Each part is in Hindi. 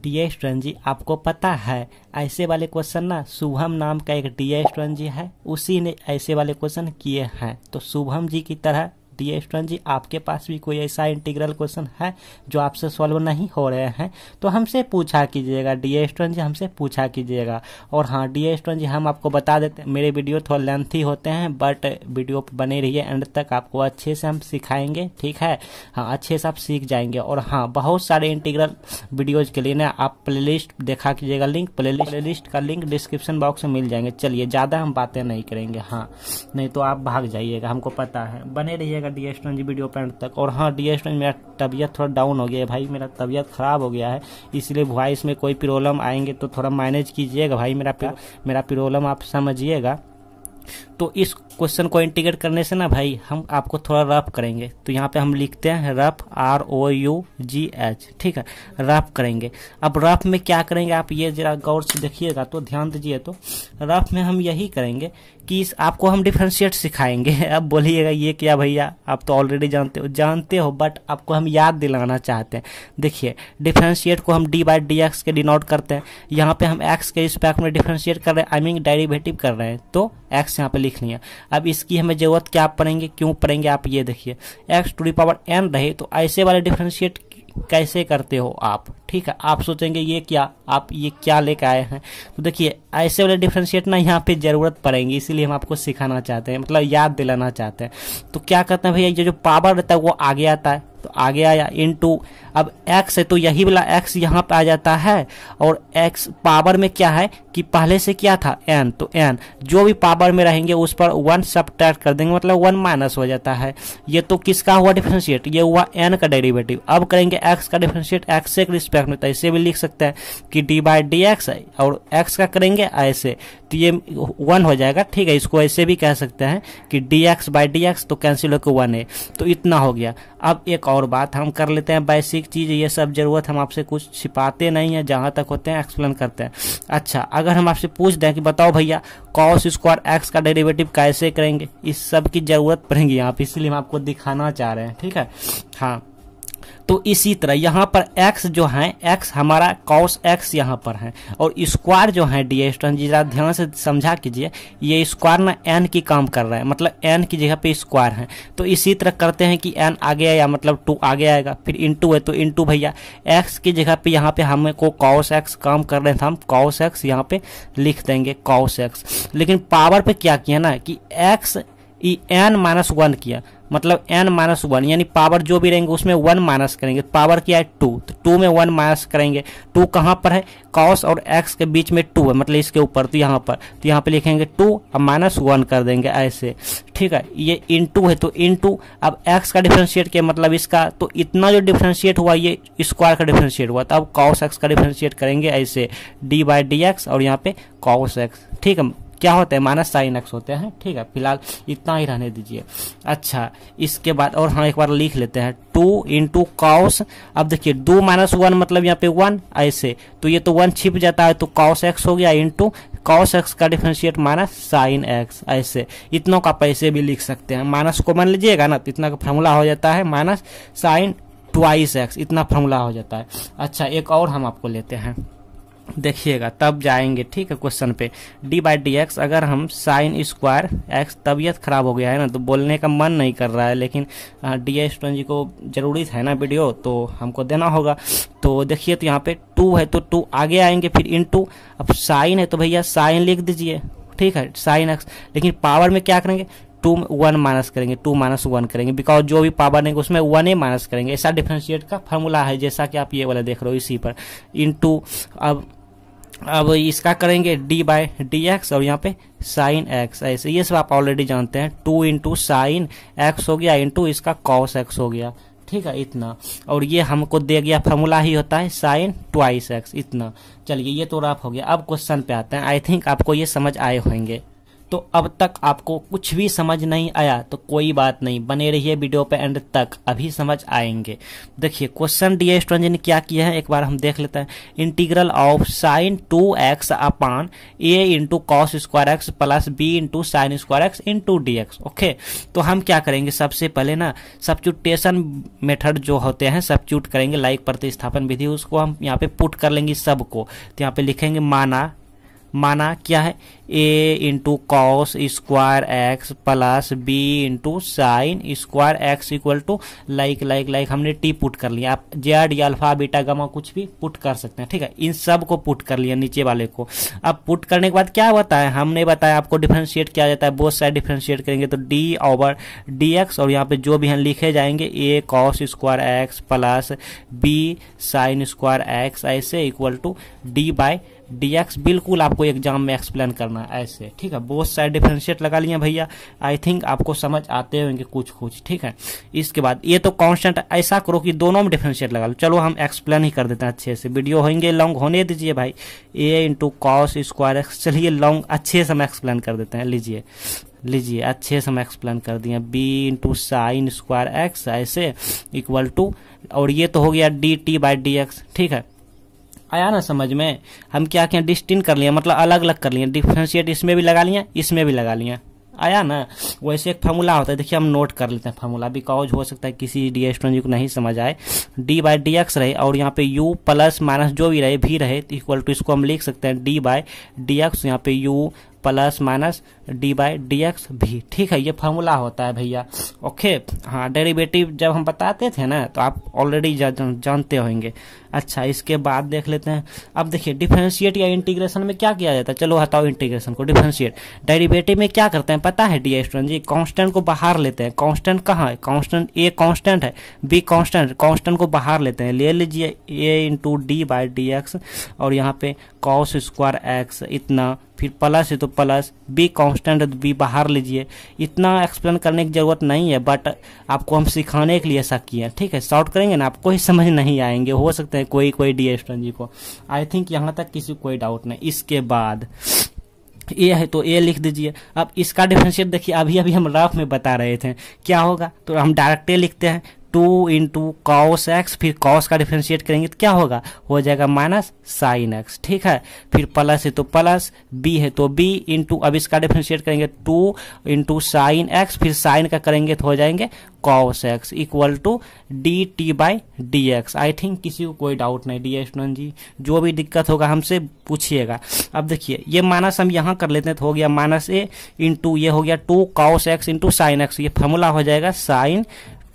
डी स्टूडेंट जी आपको पता है ऐसे वाले क्वेश्चन ना शुभम नाम का एक डी स्टूडेंट जी है उसी ने ऐसे वाले क्वेश्चन किए हैं तो शुभम जी की तरह है स्टूडेंट जी आपके पास भी कोई ऐसा इंटीग्रल क्वेश्चन है जो आपसे सॉल्व नहीं हो रहे हैं तो हमसे पूछा कीजिएगा डी स्टूडेंट जी हमसे पूछा कीजिएगा और हाँ डी स्टूडेंट जी हम आपको बता देते हैं मेरे वीडियो थोड़ा लेंथी होते हैं बट वीडियो बने रहिए एंड तक आपको अच्छे से हम सिखाएंगे ठीक है हाँ अच्छे से आप सीख जाएंगे और हाँ बहुत सारे इंटीग्रल वीडियोज के लिए ना आप प्ले देखा कीजिएगा लिंक प्ले लिस्ट का लिंक डिस्क्रिप्शन बॉक्स में मिल जाएंगे चलिए ज़्यादा हम बातें नहीं करेंगे हाँ नहीं तो आप भाग जाइएगा हमको पता है बने रहिएगा डी एस ट्वेंटी वीडियो पेंट तक और हाँ डी एस ट्वेंटी मेरा तबीयत थोड़ा डाउन हो गया है भाई मेरा तबीयत ख़राब हो गया है इसलिए वॉइस में कोई प्रॉब्लम आएंगे तो थोड़ा मैनेज कीजिएगा भाई मेरा मेरा प्रॉब्लम आप समझिएगा तो इस क्वेश्चन को इंटीग्रेट करने से ना भाई हम आपको थोड़ा रफ करेंगे तो यहाँ पे हम लिखते हैं rough R O U G H ठीक है रफ करेंगे अब रफ में क्या करेंगे आप ये जरा गौर से देखिएगा तो ध्यान दीजिए तो रफ में हम यही करेंगे कि इस आपको हम डिफ्रेंशिएट सिखाएंगे अब बोलिएगा ये क्या भैया आप तो ऑलरेडी जानते हो जानते हो बट आपको हम याद दिलाना चाहते हैं देखिए डिफ्रेंशिएट को हम डी बाई डी एक्स के डिनोट करते हैं यहाँ पे हम एक्स के रिस्पेक्ट में डिफ्रेंशिएट कर रहे हैं आई मीन डेरिवेटिव कर रहे हैं तो एक्स एक्स यहाँ पे लिख लिया अब इसकी हमें जरूरत क्या पड़ेंगे क्यों पड़ेंगे आप ये देखिए X to the power N रहे तो ऐसे वाले डिफ्रेंशिएट कैसे करते हो आप ठीक है आप सोचेंगे ये क्या आप ये क्या लेकर आए हैं तो देखिए ऐसे वाले डिफ्रेंशिएट ना यहाँ पे ज़रूरत पड़ेंगी इसीलिए हम आपको सिखाना चाहते हैं मतलब याद दिलाना चाहते हैं तो क्या करते हैं भैया ये जो पावर रहता है वो आगे आता है तो आगे आया इन टू अब x है तो यही वाला x यहाँ पे आ जाता है और x पावर में क्या है कि पहले से क्या था n तो n जो भी पावर में रहेंगे उस पर वन सब्ट्रैक्ट कर देंगे मतलब वन माइनस हो जाता है ये तो किसका हुआ डिफ्रेंशिएट ये हुआ n का डेरिवेटिव अब करेंगे x का डिफ्रेंशिएट x से रिस्पेक्ट में तो इसे भी लिख सकते हैं कि डी बाई डी एक्स और x का करेंगे है ऐसे तो ये वन हो जाएगा ठीक है इसको ऐसे भी कह सकते हैं कि D X by D x तो कैंसिल होकर वन है तो इतना हो गया अब एक और बात हम कर लेते हैं बेसिक चीज़ ये सब ज़रूरत हम आपसे कुछ छिपाते नहीं है जहां तक होते हैं एक्सप्लेन करते हैं अच्छा अगर हम आपसे पूछ दें कि बताओ भैया कॉस स्क्वायर एक्स का डेरिवेटिव कैसे करेंगे इस सब की ज़रूरत पड़ेगी आप इसलिए हम आपको दिखाना चाह रहे हैं ठीक है हाँ तो इसी तरह यहाँ पर एक्स जो है एक्स हमारा कॉस एक्स यहाँ पर है और स्क्वायर जो है डी स्टूडेंट जी जरा ध्यान से समझा कीजिए ये स्क्वायर ना एन की काम कर रहा है मतलब एन की जगह पे स्क्वायर है तो इसी तरह करते हैं कि एन आगे आया मतलब टू आगे आएगा फिर इंटू है तो इंटू भैया एक्स की जगह पे यहाँ पे हमें को कॉस एक्स काम कर रहे थे तो हम कॉस एक्स यहाँ पे लिख देंगे कॉस एक्स लेकिन पावर पर क्या किया ना कि X E N minus one किया मतलब एन माइनस वन यानी पावर जो भी रहेंगे उसमें वन माइनस करेंगे पावर क्या है टू तो टू में वन माइनस करेंगे टू कहाँ पर है कॉस और एक्स के बीच में टू है मतलब इसके ऊपर तो यहाँ पर तो यहाँ पे लिखेंगे टू और माइनस वन कर देंगे ऐसे ठीक है ये इन टू है तो इन टू अब एक्स का डिफ्रेंशिएट किया मतलब इसका तो इतना जो डिफ्रेंशिएट हुआ ये स्क्वायर का डिफ्रेंशिएट हुआ तो अब कॉस एक्स का डिफ्रेंशिएट करेंगे ऐसे डी बाई डी एक्स और यहाँ पे कॉस एक्स ठीक है क्या होता है माइनस साइन एक्स होते हैं ठीक है फिलहाल इतना ही रहने दीजिए अच्छा इसके बाद और हम एक बार लिख लेते हैं टू इंटू काउस अब देखिए दो माइनस वन मतलब यहाँ पे वन ऐसे तो ये तो वन छिप जाता है तो काउस एक्स हो गया इंटू कॉस एक्स का डिफ्रेंशिएट माइनस साइन एक्स ऐसे इतनों का पैसे भी लिख सकते हैं माइनस को मान लीजिएगा ना तो इतना का फॉर्मूला हो जाता है माइनस साइन ट्वाइस एक्स इतना फॉर्मूला हो जाता है अच्छा एक और हम आपको लेते हैं देखिएगा तब जाएंगे ठीक है क्वेश्चन पे डी बाई डी एक्स अगर हम साइन स्क्वायर एक्स तबीयत खराब हो गया है ना तो बोलने का मन नहीं कर रहा है लेकिन डी एस जी को जरूरी है ना वीडियो तो हमको देना होगा तो देखिए तो यहाँ पे टू है तो टू आगे आएंगे फिर इन टू अब साइन है तो भैया साइन लिख दीजिए ठीक है साइन एक्स लेकिन पावर में क्या करेंगे टू वन माइनस करेंगे टू माइनस वन करेंगे बिकॉज जो भी पावर नहीं उसमें वन ही माइनस करेंगे ऐसा डिफ्रेंशिएट का फार्मूला है जैसा कि आप ये वाला देख रहे हो इसी पर इन टू अब अब इसका करेंगे डी बाय डी एक्स और यहाँ पे साइन एक्स ऐसे ये सब आप ऑलरेडी जानते हैं टू इंटू साइन एक्स हो गया इंटू इसका कॉस एक्स हो गया ठीक है इतना और ये हमको दे गया फॉर्मूला ही होता है साइन ट्वाइस एक्स इतना चलिए ये तो राफ हो गया अब क्वेश्चन पे आते हैं आई थिंक आपको ये समझ आए होंगे तो अब तक आपको कुछ भी समझ नहीं आया तो कोई बात नहीं बने रहिए वीडियो पे एंड तक अभी समझ आएंगे देखिए क्वेश्चन डी स्टूडेंट ने क्या किया है एक बार हम देख लेते हैं integral of sine two X upon A into cos square x plus B into sine square X into D X okay तो हम क्या करेंगे सबसे पहले ना सब्चुटेशन मेथड जो होते हैं सब्चूट करेंगे लाइक प्रतिस्थापन विधि उसको हम यहाँ पे पुट कर लेंगे सबको तो यहाँ पे लिखेंगे माना माना क्या है A into cos square x plus B into sine square X equal to like like like हमने टी पुट कर लिया आप जेड या अल्फा बीटा गमा कुछ भी पुट कर सकते हैं ठीक है इन सब को पुट कर लिया नीचे वाले को अब पुट करने के बाद क्या होता है हमने बताया आपको डिफ्रेंशिएट किया जाता है बोथ साइड डिफ्रेंशिएट करेंगे तो डी ओवर डी एक्स और यहाँ पे जो भी हम लिखे जाएंगे A cos square x plus B sine square X ऐसे equal to D by D X बिल्कुल आपको एग्जाम में एक्सप्लेन करना है ऐसे ठीक है बहुत सारे डिफ्रेंशिएट लगा लिया भैया आई थिंक आपको समझ आते होंगे कुछ कुछ ठीक है इसके बाद ये तो कॉन्स्टेंट ऐसा करो कि दोनों में डिफ्रेंशिएट लगा लो चलो हम एक्सप्लेन ही कर देते हैं अच्छे से वीडियो होंगे लॉन्ग होने दीजिए भाई A into cos square X चलिए लॉन्ग अच्छे से हम एक्सप्लेन कर देते हैं लीजिए लीजिए अच्छे से हम एक्सप्लेन कर दिए B into sine square X ऐसे इक्वल टू और ये तो हो गया D T by D x ठीक है आया ना समझ में हम क्या क्या डिस्टिन कर लिए मतलब अलग अलग कर लिए डिफ्रेंशिएट इसमें भी लगा लिए इसमें भी लगा लिए आया ना वैसे एक फार्मूला होता है देखिए हम नोट कर लेते हैं फार्मूला बिकॉज हो सकता है किसी डी स्टूडेंट को नहीं समझ आए डी बाई डी एक्स रहे और यहाँ पे यू प्लस माइनस जो भी रहे भी रहे तो इक्वल टू इसको हम लिख सकते हैं डी बाई डी एक्स यहाँ पे U plus minus D by D X भी ठीक है ये फॉर्मूला होता है भैया ओके हाँ डेरिवेटिव जब हम बताते थे ना तो आप ऑलरेडी जानते होंगे अच्छा इसके बाद देख लेते हैं अब देखिए डिफ्रेंशिएट या इंटीग्रेशन में क्या किया जाता है चलो हटाओ इंटीग्रेशन को डिफ्रेंशिएट डेरिवेटिव में क्या करते हैं पता है डी स्टूडेंट जी कॉन्स्टेंट को बाहर लेते हैं कॉन्स्टेंट कहाँ है कॉन्स्टेंट ए कॉन्स्टेंट है बी कॉन्स्टेंट कॉन्स्टेंट को बाहर लेते हैं ले लीजिए A into D by D x और यहाँ पे कॉस स्क्वायर एक्स इतना फिर प्लस है तो प्लस बी कांस्टेंट है तो बी बाहर लीजिए इतना एक्सप्लेन करने की ज़रूरत नहीं है बट आपको हम सिखाने के लिए ऐसा किए हैं ठीक है शॉर्ट करेंगे ना आपको ही समझ नहीं आएंगे हो सकते हैं कोई कोई डी स्टूडेंट जी को आई थिंक यहाँ तक किसी कोई डाउट नहीं इसके बाद ए है तो ए लिख दीजिए अब इसका डिफ्रेंशिएट देखिए अभी अभी हम रफ में बता रहे थे क्या होगा तो हम डायरेक्ट ए लिखते हैं टू इंटू कॉस एक्स फिर कॉस का डिफ्रेंशिएट करेंगे तो क्या होगा हो जाएगा माइनस साइन एक्स ठीक है फिर प्लस है तो प्लस बी है तो बी इंटू अब इसका डिफ्रेंशिएट करेंगे टू इंटू साइन एक्स फिर साइन का करेंगे तो हो जाएंगे cos X equal to D T by D X I think किसी को कोई डाउट नहीं डी स्टूडेंट जी जो भी दिक्कत होगा हमसे पूछिएगा अब देखिए ये माइनस हम यहाँ कर लेते हैं तो हो गया माइनस ए इंटू ये हो गया two cos X into sine X ये फॉर्मूला हो जाएगा साइन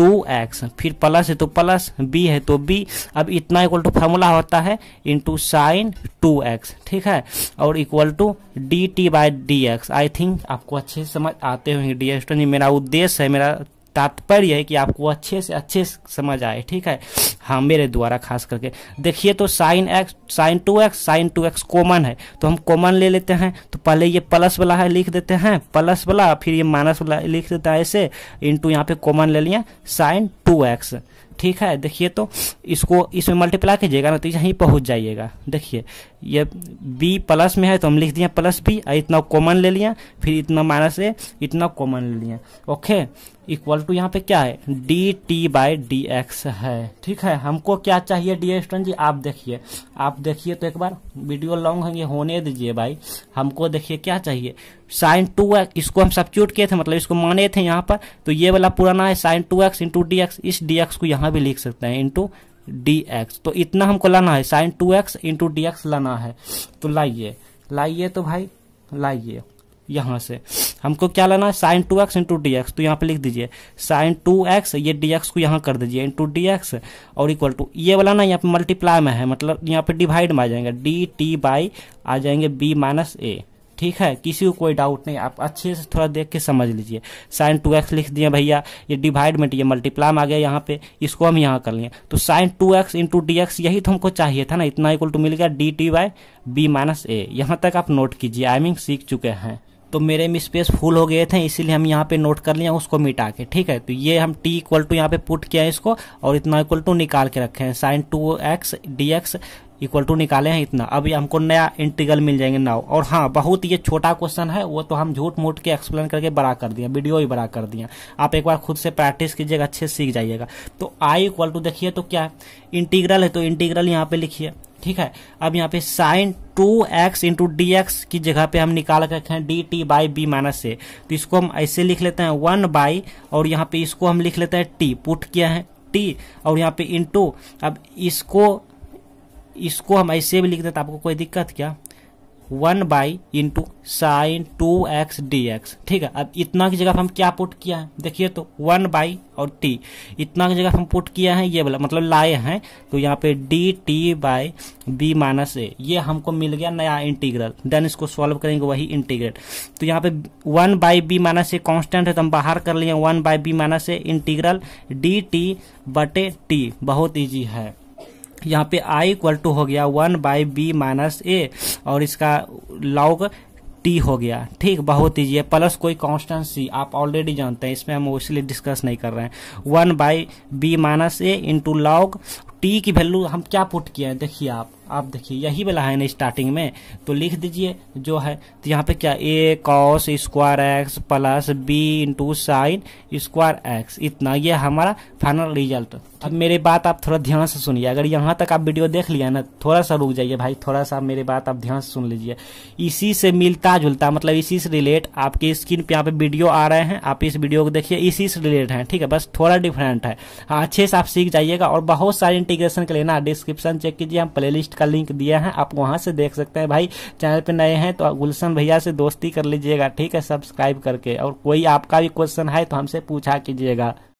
टू एक्स फिर प्लस है तो प्लस बी है तो बी अब इतना इक्वल टू फार्मूला होता है इंटू साइन टू एक्स ठीक है और equal to D T by D X I think आपको अच्छे से समझ आते होंगे डी एक्स मेरा उद्देश्य है मेरा तात्पर्य है कि आपको अच्छे से अच्छे समझ आए ठीक है हाँ मेरे द्वारा खास करके देखिए तो sine x sine two x sine two x common है तो हम कॉमन ले लेते हैं तो पहले ये प्लस वाला है लिख देते हैं प्लस वाला फिर ये माइनस वाला लिख देता है ऐसे इंटू यहाँ पे कॉमन ले लिया साइन टू एक्स ठीक है देखिए तो इसको इसमें मल्टीप्लाई कीजिएगा ना तो यहीं पहुंच जाइएगा देखिए ये b प्लस में है तो हम लिख दिया प्लस b और इतना कॉमन ले लिया फिर इतना माइनस ए इतना कॉमन ले लिया ओके इक्वल टू यहाँ पे क्या है d T by D x है ठीक है हमको क्या चाहिए डी स्टूडेंट जी आप देखिए आप देखिए तो एक बार वीडियो लॉन्ग होंगे होने दीजिए भाई हमको देखिए क्या चाहिए साइन टू एक्स इसको हम चूट किए थे मतलब इसको माने थे यहाँ पर तो ये वाला पुराना है sine two x into D x इस डी एक्स को यहाँ भी लिख सकते हैं इंटू डी एक्स तो इतना हमको लाना है sine two x into D x लाना है तो लाइए लाइए तो भाई लाइए यहाँ से हमको क्या लाना है sine two x into D x तो यहाँ पे लिख दीजिए साइन टू एक्स ये डी एक्स को यहाँ कर दीजिए इंटू डी एक्स और इक्वल टू ये वाला ना यहाँ पे मल्टीप्लाई में है मतलब यहाँ पे डिवाइड में आ जाएंगे डी टी बाई आ जाएंगे बी माइनस ए ठीक है किसी को कोई डाउट नहीं आप अच्छे से थोड़ा देख के समझ लीजिए साइन टू एक्स लिख दिए भैया ये डिवाइड में ये मल्टीप्लाई में आ गया यहाँ पे इसको हम यहाँ कर लिए तो sine two x into D x यही तो हमको चाहिए था ना इतना इक्वल टू मिल गया D T by b minus a यहाँ तक आप नोट कीजिए आई मीन सीख चुके हैं तो मेरे में स्पेस फुल हो गए थे इसीलिए हम यहाँ पे नोट कर लिया उसको मिटा के ठीक है तो ये हम t इक्वल टू यहाँ पे पुट किया है इसको और इतना इक्वल टू निकाल के रखे हैं sine two x d x equal to निकाले हैं इतना अब हमको नया इंटीग्रल मिल जाएंगे नाव और हाँ बहुत ये छोटा क्वेश्चन है वो तो हम झूठ मूठ के एक्सप्लेन करके बड़ा कर दिया वीडियो ही बड़ा कर दिया आप एक बार खुद से प्रैक्टिस कीजिएगा अच्छे सीख जाइएगा तो आई इक्वल टू देखिए तो क्या है इंटीग्रल है तो इंटीग्रल यहाँ पे लिखिए ठीक है अब यहाँ पे sine two x into D x की जगह पे हम निकाल कर रखे हैं d T by b minus से तो इसको हम ऐसे लिख लेते हैं वन बाई और यहाँ पे इसको हम लिख लेते हैं टी पुट किया है टी और यहाँ पे इंटू अब इसको इसको हम ऐसे भी लिख देते आपको कोई दिक्कत क्या one by into sine two x d x ठीक है अब इतना की जगह पर हम क्या पुट किया है देखिए तो वन बाई और टी इतना की जगह पर हम पुट किया है ये वाला मतलब लाए हैं तो यहाँ पे d T by b minus a ये हमको मिल गया नया इंटीग्रल देन इसको सॉल्व करेंगे वही इंटीग्रेट तो यहाँ पे one by b minus a constant है तो हम बाहर कर लिए one by b minus a integral d t बटे टी बहुत ईजी है यहाँ पे i इक्वल टू हो गया one by b minus a और इसका लॉग टी हो गया ठीक बहुत ईजी है प्लस कोई कॉन्स्टेंसी आप ऑलरेडी जानते हैं इसमें हम इसलिए डिस्कस नहीं कर रहे हैं one by b minus a into log t की वैल्यू हम क्या पुट किए हैं देखिए आप आप देखिए यही वाला है ना स्टार्टिंग में तो लिख दीजिए जो है तो यहाँ पे क्या a cos square x plus B into sine square x इतना ये हमारा फाइनल रिजल्ट अब मेरी बात आप थोड़ा ध्यान से सुनिए अगर यहाँ तक आप वीडियो देख लिया ना थोड़ा सा रुक जाइए भाई थोड़ा सा मेरी बात आप ध्यान से सुन लीजिए इसी से मिलता जुलता मतलब इसी से रिलेट आपके स्क्रीन पे यहाँ पे वीडियो आ रहे हैं आप इस वीडियो को देखिए इसी से रिलेट है ठीक है बस थोड़ा डिफरेंट है हाँ, अच्छे से आप सीख जाइएगा और बहुत सारे इंटीग्रेशन के लिए ना डिस्क्रिप्शन चेक कीजिए हम प्ले लिस्ट इसका लिंक दिया है आप वहां से देख सकते हैं भाई चैनल पे नए हैं तो गुलशन भैया से दोस्ती कर लीजिएगा ठीक है सब्सक्राइब करके और कोई आपका भी क्वेश्चन है तो हमसे पूछा कीजिएगा